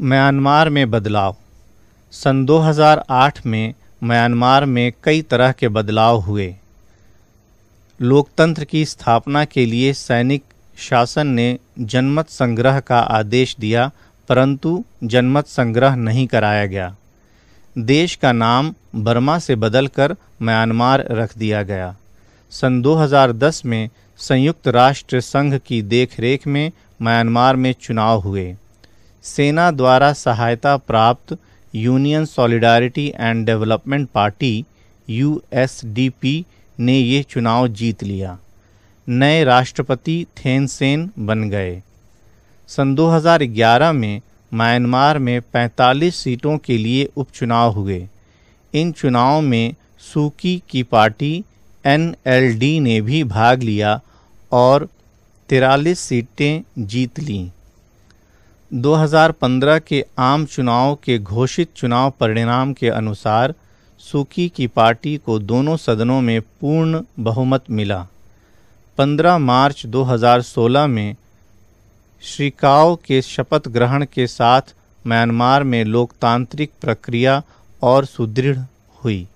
Myanmar में बदलाव सन 2008 में म्यांमार में कई तरह के बदलाव हुए लोकतंत्र की स्थापना के लिए सैनिक शासन ने जनमत संग्रह का आदेश दिया परंतु जनमत संग्रह नहीं कराया गया देश का नाम बर्मा से बदलकर म्यांमार रख दिया गया सन 2010 में संयुक्त राष्ट्र संघ की देखरेख में म्यांमार में चुनाव हुए सेना द्वारा सहायता प्राप्त union solidarity and development party यू ने ये चुनाव जीत लिया नए राष्ट्रपति थेनसेन बन गए सन 2011 में म्यांमार में 45 सीटों के लिए उपचुनाव हुए इन चुनाव में सूकी की पार्टी एन ने भी भाग लिया और तिरालीस सीटें जीत लीं 2015 के आम चुनाव के घोषित चुनाव परिणाम के अनुसार सुकी की पार्टी को दोनों सदनों में पूर्ण बहुमत मिला 15 मार्च 2016 में श्रीकाओ के शपथ ग्रहण के साथ म्यांमार में लोकतांत्रिक प्रक्रिया और सुदृढ़ हुई